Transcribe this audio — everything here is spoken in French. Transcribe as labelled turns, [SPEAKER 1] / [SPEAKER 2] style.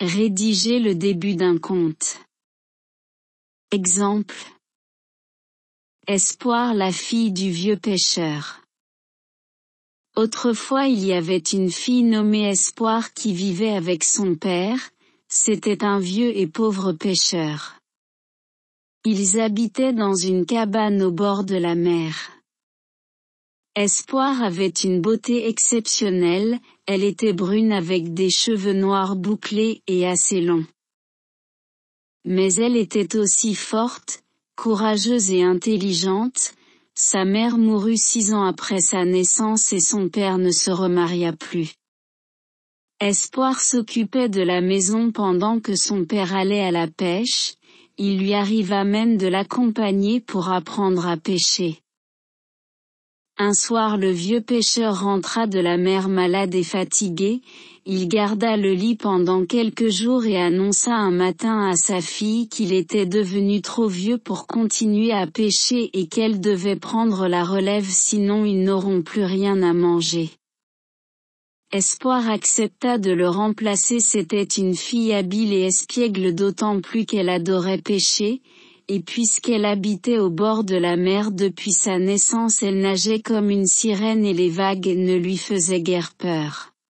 [SPEAKER 1] Rédiger le début d'un conte. Exemple. Espoir la fille du vieux pêcheur. Autrefois il y avait une fille nommée Espoir qui vivait avec son père, c'était un vieux et pauvre pêcheur. Ils habitaient dans une cabane au bord de la mer. Espoir avait une beauté exceptionnelle, elle était brune avec des cheveux noirs bouclés et assez longs. Mais elle était aussi forte, courageuse et intelligente, sa mère mourut six ans après sa naissance et son père ne se remaria plus. Espoir s'occupait de la maison pendant que son père allait à la pêche, il lui arriva même de l'accompagner pour apprendre à pêcher. Un soir le vieux pêcheur rentra de la mer malade et fatigué, il garda le lit pendant quelques jours et annonça un matin à sa fille qu'il était devenu trop vieux pour continuer à pêcher et qu'elle devait prendre la relève sinon ils n'auront plus rien à manger. Espoir accepta de le remplacer c'était une fille habile et espiègle d'autant plus qu'elle adorait pêcher, et puisqu'elle habitait au bord de la mer depuis sa naissance elle nageait comme une sirène et les vagues ne lui faisaient guère peur.